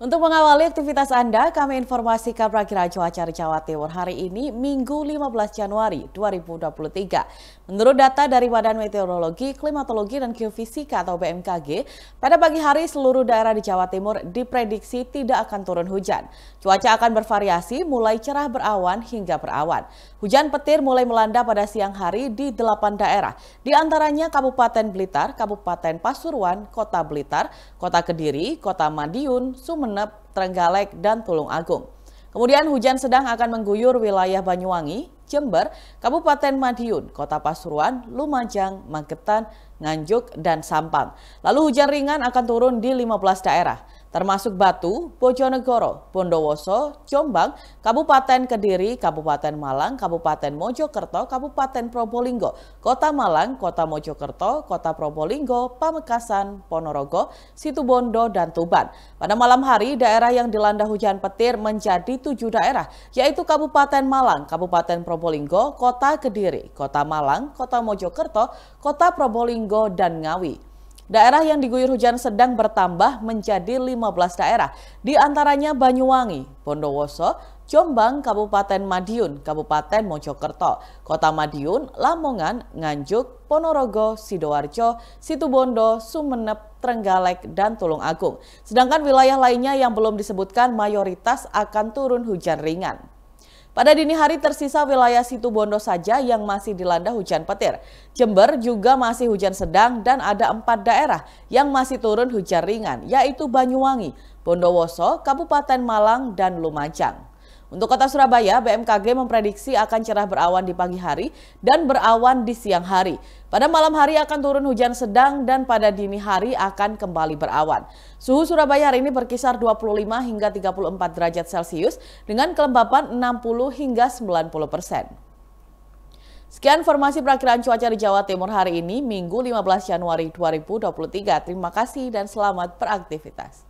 Untuk mengawali aktivitas Anda, kami informasikan perakhiran cuaca di Jawa Timur hari ini, Minggu 15 Januari 2023. Menurut data dari Badan Meteorologi, Klimatologi, dan Geofisika atau BMKG, pada pagi hari seluruh daerah di Jawa Timur diprediksi tidak akan turun hujan. Cuaca akan bervariasi mulai cerah berawan hingga berawan. Hujan petir mulai melanda pada siang hari di delapan daerah, di antaranya Kabupaten Blitar, Kabupaten Pasuruan, Kota Blitar, Kota Kediri, Kota Madiun, Sumen Sumeneb, Trenggalek, dan Tulung Agung. Kemudian hujan sedang akan mengguyur wilayah Banyuwangi, Jember, Kabupaten Madiun, Kota Pasuruan, Lumajang, Magetan, Nganjuk, dan Sampang. Lalu hujan ringan akan turun di 15 daerah termasuk Batu, Bojonegoro, Bondowoso, Jombang, Kabupaten Kediri, Kabupaten Malang, Kabupaten Mojokerto, Kabupaten Probolinggo, Kota Malang, Kota Mojokerto, Kota Probolinggo, Pamekasan, Ponorogo, Situbondo, dan Tuban. Pada malam hari, daerah yang dilanda hujan petir menjadi tujuh daerah, yaitu Kabupaten Malang, Kabupaten Probolinggo, Kota Kediri, Kota Malang, Kota Mojokerto, Kota Probolinggo, dan Ngawi. Daerah yang diguyur hujan sedang bertambah menjadi 15 daerah, di antaranya Banyuwangi, Bondowoso, Jombang, Kabupaten Madiun, Kabupaten Mojokerto, Kota Madiun, Lamongan, Nganjuk, Ponorogo, Sidoarjo, Situbondo, Sumenep, Trenggalek, dan Tulung Agung. Sedangkan wilayah lainnya yang belum disebutkan mayoritas akan turun hujan ringan. Pada dini hari tersisa wilayah Situbondo saja yang masih dilanda hujan petir. Jember juga masih hujan sedang dan ada empat daerah yang masih turun hujan ringan, yaitu Banyuwangi, Bondowoso, Kabupaten Malang, dan Lumajang. Untuk kota Surabaya, BMKG memprediksi akan cerah berawan di pagi hari dan berawan di siang hari. Pada malam hari akan turun hujan sedang dan pada dini hari akan kembali berawan. Suhu Surabaya hari ini berkisar 25 hingga 34 derajat Celcius dengan kelembapan 60 hingga 90 persen. Sekian informasi perakhiran cuaca di Jawa Timur hari ini, Minggu 15 Januari 2023. Terima kasih dan selamat beraktivitas.